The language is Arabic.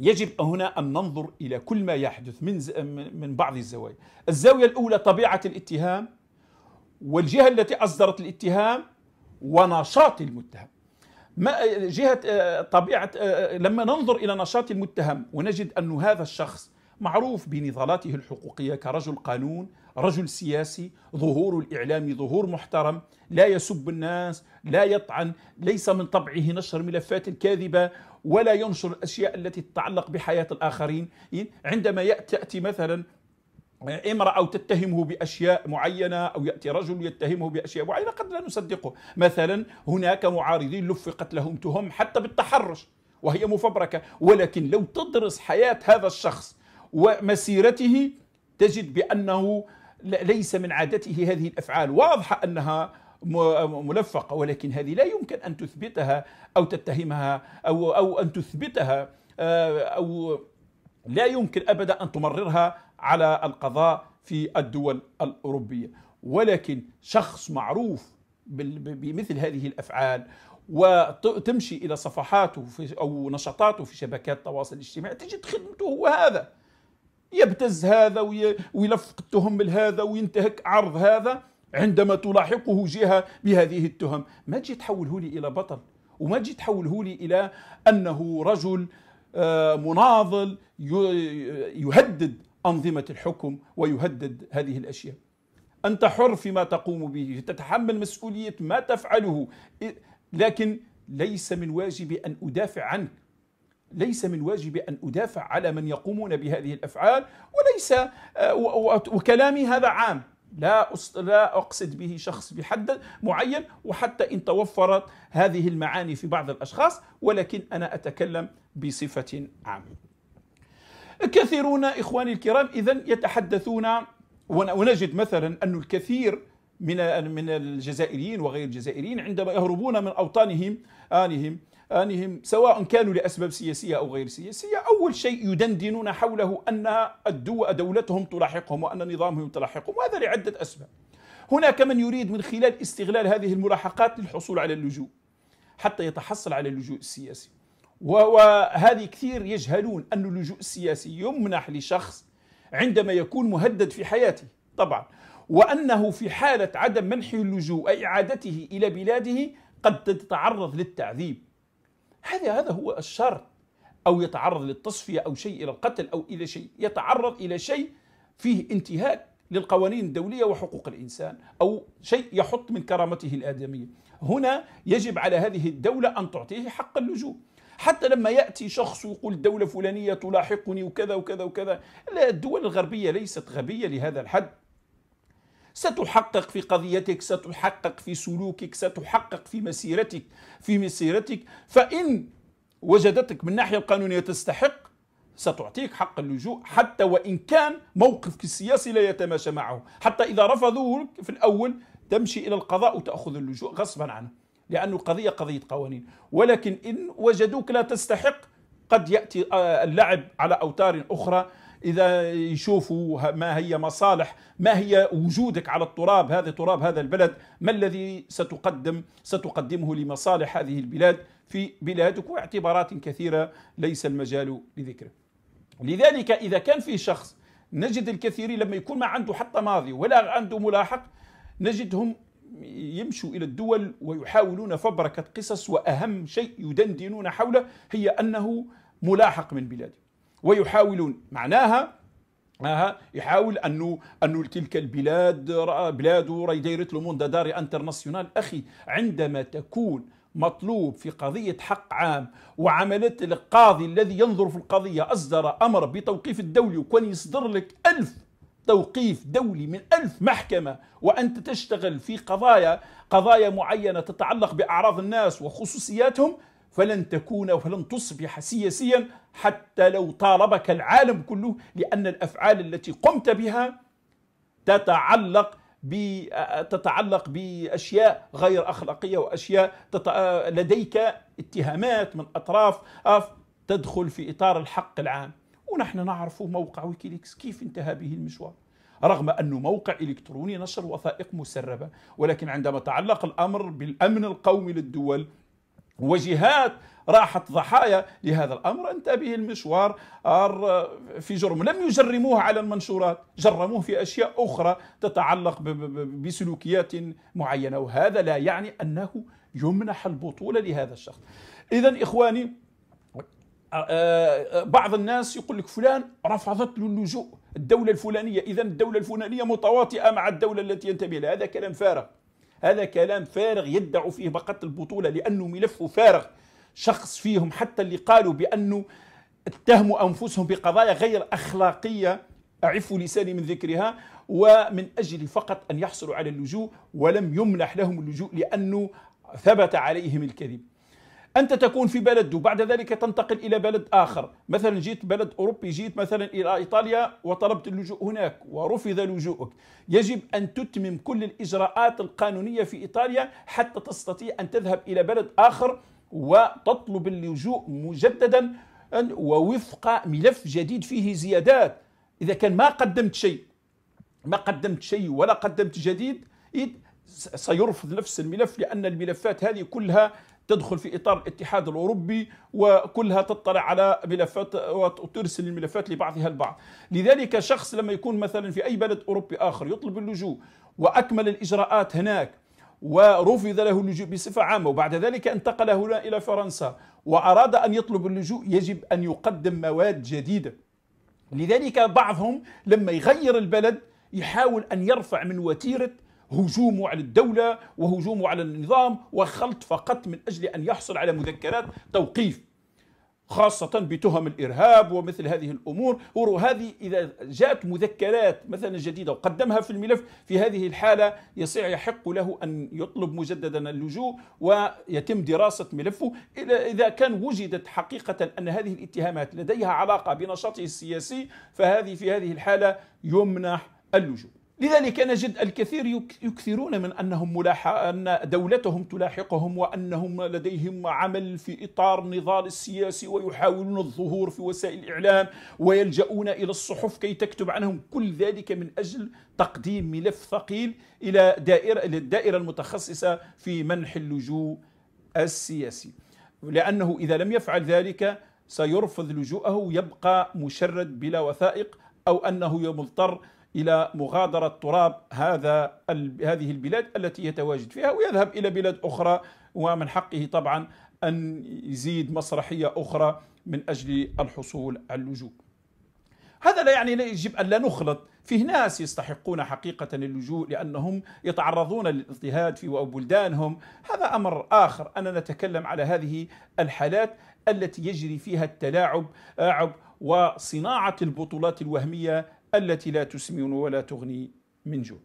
يجب هنا أن ننظر إلى كل ما يحدث من من بعض الزوايا الزاوية الأولى طبيعة الاتهام والجهة التي أصدرت الاتهام ونشاط المتهم ما جهة آه، طبيعة آه، آه، لما ننظر إلى نشاط المتهم ونجد أن هذا الشخص معروف بنضالاته الحقوقية كرجل قانون رجل سياسي ظهور الإعلامي ظهور محترم لا يسب الناس لا يطعن ليس من طبعه نشر ملفات كاذبة ولا ينشر الأشياء التي تتعلق بحياة الآخرين عندما يأتي مثلا آه، امرأة أو تتهمه بأشياء معينة أو يأتي رجل يتهمه بأشياء معينة قد لا نصدقه مثلا هناك معارضين لفقت لهم تهم حتى بالتحرش وهي مفبركة ولكن لو تدرس حياة هذا الشخص ومسيرته تجد بأنه ليس من عادته هذه الأفعال واضحة أنها ملفقة ولكن هذه لا يمكن أن تثبتها أو تتهمها أو, أو أن تثبتها آه، أو لا يمكن أبدا أن تمررها على القضاء في الدول الأوروبية ولكن شخص معروف بمثل هذه الأفعال وتمشي إلى صفحاته في أو نشاطاته في شبكات التواصل الاجتماعي تجد خدمته هو هذا يبتز هذا ويلفق التهم لهذا وينتهك عرض هذا عندما تلاحقه جهة بهذه التهم ما تجي تحوله لي إلى بطل وما تجي تحوله لي إلى أنه رجل آه، مناضل يهدد أنظمة الحكم ويهدد هذه الأشياء أنت حر فيما تقوم به تتحمل مسؤولية ما تفعله لكن ليس من واجبي أن أدافع عنك ليس من واجبي أن أدافع على من يقومون بهذه الأفعال وليس آه، وكلامي هذا عام لا لا اقصد به شخص بحد معين وحتى ان توفرت هذه المعاني في بعض الاشخاص ولكن انا اتكلم بصفه عامه. كثيرون اخواني الكرام اذا يتحدثون ونجد مثلا ان الكثير من من الجزائريين وغير الجزائريين عندما يهربون من اوطانهم انهم آنهم سواء كانوا لأسباب سياسية أو غير سياسية أول شيء يدندنون حوله أن الدو دولتهم تلاحقهم وأن نظامهم تلاحقهم وهذا لعدة أسباب هناك من يريد من خلال استغلال هذه الملاحقات للحصول على اللجوء حتى يتحصل على اللجوء السياسي وهذه كثير يجهلون أن اللجوء السياسي يمنح لشخص عندما يكون مهدد في حياته طبعا وأنه في حالة عدم منحه اللجوء أي إعادته إلى بلاده قد تتعرض للتعذيب هذا هذا هو الشر أو يتعرض للتصفية أو شيء إلى القتل أو إلى شيء يتعرض إلى شيء فيه انتهاك للقوانين الدولية وحقوق الإنسان أو شيء يحط من كرامته الآدمية هنا يجب على هذه الدولة أن تعطيه حق اللجوء حتى لما يأتي شخص ويقول الدولة فلانية تلاحقني وكذا وكذا وكذا لا الدول الغربية ليست غبية لهذا الحد ستحقق في قضيتك ستحقق في سلوكك ستحقق في مسيرتك في مسيرتك فإن وجدتك من الناحية القانونية تستحق ستعطيك حق اللجوء حتى وإن كان موقفك السياسي لا يتماشى معه حتى إذا رفضوك في الأول تمشي إلى القضاء وتأخذ اللجوء غصبا عنه لأن القضية قضية قوانين ولكن إن وجدوك لا تستحق قد يأتي آه، اللعب على أوتار أخرى اذا يشوفوا ما هي مصالح ما هي وجودك على التراب هذا تراب هذا البلد ما الذي ستقدم ستقدمه لمصالح هذه البلاد في بلادك واعتبارات كثيره ليس المجال لذكره لذلك اذا كان في شخص نجد الكثيرين لما يكون ما عنده حتى ماضي ولا عنده ملاحق نجدهم يمشوا الى الدول ويحاولون فبركه قصص واهم شيء يدندنون حوله هي انه ملاحق من بلاده ويحاولون معناها يحاول انه انه تلك البلاد بلاد راهي دايره لوموند داري انترناسيونال اخي عندما تكون مطلوب في قضية حق عام وعملت القاضي الذي ينظر في القضية أصدر أمر بتوقيف الدولي وكان يصدر لك ألف توقيف دولي من ألف محكمة وأنت تشتغل في قضايا قضايا معينة تتعلق بأعراض الناس وخصوصياتهم فلن تكون فلن تصبح سياسيا حتى لو طالبك العالم كله لأن الأفعال التي قمت بها تتعلق تتعلق باشياء غير اخلاقيه واشياء لديك اتهامات من اطراف تدخل في اطار الحق العام ونحن نعرف موقع ويكيليكس كيف انتهى به المشوار رغم أنه موقع إلكتروني نشر وثائق مسربة ولكن عندما تعلق الأمر بالأمن القومي للدول وجهات راحت ضحايا لهذا الامر انت به المشوار في جرم لم يجرموه على المنشورات جرموه في اشياء اخرى تتعلق بسلوكيات معينه وهذا لا يعني انه يمنح البطوله لهذا الشخص اذا اخواني آه، آه، بعض الناس يقول لك فلان رفضت له اللجوء الدوله الفلانيه اذا الدوله الفلانيه متواطئه مع الدوله التي ينتمي لها هذا كلام فارغ هذا كلام فارغ يدعوا فيه فقط البطولة لأنه ملفه فارغ شخص فيهم حتى اللي قالوا بأنه اتهموا أنفسهم بقضايا غير أخلاقية أعفوا لساني من ذكرها ومن أجل فقط أن يحصلوا على اللجوء ولم يمنح لهم اللجوء لأنه ثبت عليهم الكذب انت تكون في بلد وبعد ذلك تنتقل الى بلد اخر مثلا جيت بلد اوروبي جيت مثلا الى ايطاليا وطلبت اللجوء هناك ورفض لجوءك يجب ان تتمم كل الاجراءات القانونيه في ايطاليا حتى تستطيع ان تذهب الى بلد اخر وتطلب اللجوء مجددا ووفق ملف جديد فيه زيادات اذا كان ما قدمت شيء ما قدمت شيء ولا قدمت جديد سيرفض نفس الملف لان الملفات هذه كلها تدخل في اطار الاتحاد الاوروبي وكلها تطلع على ملفات وترسل الملفات لبعضها البعض. لذلك شخص لما يكون مثلا في اي بلد اوروبي اخر يطلب اللجوء واكمل الاجراءات هناك ورفض له اللجوء بصفه عامه وبعد ذلك انتقل هنا الى فرنسا واراد ان يطلب اللجوء يجب ان يقدم مواد جديده. لذلك بعضهم لما يغير البلد يحاول ان يرفع من وتيره هجومه على الدولة وهجومه على النظام وخلط فقط من أجل أن يحصل على مذكرات توقيف خاصة بتهم الإرهاب ومثل هذه الأمور وهذه إذا جاءت مذكرات مثلا جديدة وقدمها في الملف في هذه الحالة يصيع يحق له أن يطلب مجددا اللجوء ويتم دراسة ملفه إذا كان وجدت حقيقة أن هذه الاتهامات لديها علاقة بنشاطه السياسي فهذه في هذه الحالة يمنح اللجوء لذلك نجد الكثير يكثرون من أنهم ملاح... أن دولتهم تلاحقهم وأنهم لديهم عمل في إطار النضال السياسي ويحاولون الظهور في وسائل الإعلام ويلجؤون إلى الصحف كي تكتب عنهم كل ذلك من أجل تقديم ملف ثقيل إلى دائرة إلى الدائرة المتخصصة في منح اللجوء السياسي لأنه إذا لم يفعل ذلك سيرفض لجوءه يبقى مشرد بلا وثائق أو أنه مضطر الى مغادره تراب هذا هذه البلاد التي يتواجد فيها ويذهب الى بلاد اخرى ومن حقه طبعا ان يزيد مسرحيه اخرى من اجل الحصول على اللجوء. هذا لا يعني يجب ان لا نخلط فيه ناس يستحقون حقيقة اللجوء لأنهم يتعرضون للاضطهاد في بلدانهم هذا أمر آخر أنا نتكلم على هذه الحالات التي يجري فيها التلاعب وصناعة البطولات الوهمية التي لا تسمن ولا تغني من جوع